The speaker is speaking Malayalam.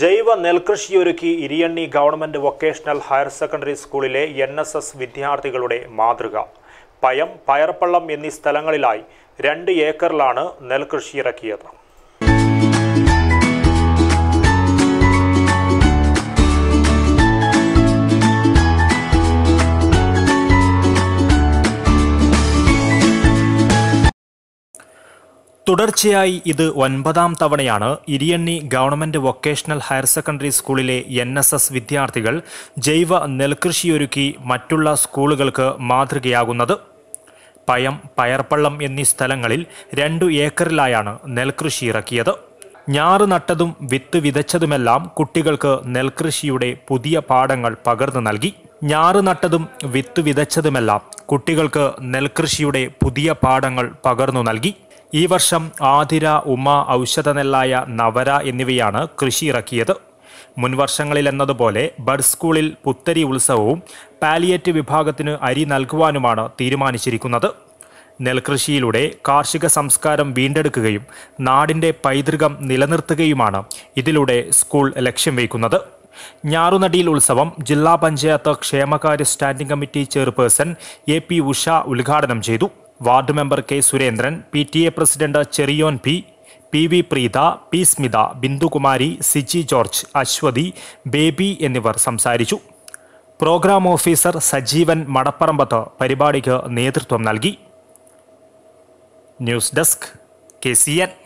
ജൈവ നെൽകൃഷി ഒരുക്കി Iriyanni government vocational higher secondary സ്കൂളിലെ എൻ എസ് എസ് വിദ്യാർത്ഥികളുടെ മാതൃക പയം പയർപ്പള്ളം എന്നീ സ്ഥലങ്ങളിലായി രണ്ട് ഏക്കറിലാണ് നെൽകൃഷി ഇറക്കിയത് തുടർച്ചയായി ഇത് ഒൻപതാം തവണയാണ് Iriyanni government vocational higher secondary സ്കൂളിലെ എൻ എസ് എസ് വിദ്യാർത്ഥികൾ ജൈവ നെൽകൃഷിയൊരുക്കി മറ്റുള്ള സ്കൂളുകൾക്ക് മാതൃകയാകുന്നത് പയം പയർപ്പള്ളം എന്നീ സ്ഥലങ്ങളിൽ രണ്ടു ഏക്കറിലായാണ് നെൽകൃഷി ഇറക്കിയത് ഞാറ് നട്ടതും വിത്ത് വിതച്ചതുമെല്ലാം കുട്ടികൾക്ക് നെൽകൃഷിയുടെ പുതിയ പാഠങ്ങൾ പകർന്നു നൽകി ഞാറ് നട്ടതും വിത്ത് വിതച്ചതുമെല്ലാം കുട്ടികൾക്ക് നെൽകൃഷിയുടെ പുതിയ പാഠങ്ങൾ പകർന്നു നൽകി ഈ വർഷം ആതിര ഉമ ഔഷധ നെല്ലായ നവര എന്നിവയാണ് കൃഷി ഇറക്കിയത് മുൻവർഷങ്ങളിലെന്നതുപോലെ ബഡ് സ്കൂളിൽ പുത്തരി ഉത്സവവും പാലിയേറ്റ് വിഭാഗത്തിന് അരി നൽകുവാനുമാണ് തീരുമാനിച്ചിരിക്കുന്നത് നെൽകൃഷിയിലൂടെ കാർഷിക സംസ്കാരം വീണ്ടെടുക്കുകയും നാടിൻ്റെ പൈതൃകം നിലനിർത്തുകയുമാണ് ഇതിലൂടെ സ്കൂൾ ലക്ഷ്യം വയ്ക്കുന്നത് ഞാറുനടിയിൽ ഉത്സവം ജില്ലാ പഞ്ചായത്ത് ക്ഷേമകാര്യ standing committee chairperson A P Usha ഉദ്ഘാടനം ചെയ്തു ward member K Surendran P T A president Cheriyon P P V Preetha P Smitha Bindukumari Siji George Aswathy Baby എന്നിവർ സംസാരിച്ചു പ്രോഗ്രാം ഓഫീസർ സജീവൻ മടപ്പറമ്പത്ത് പരിപാടിക്ക് നേതൃത്വം നൽകി news desk K C N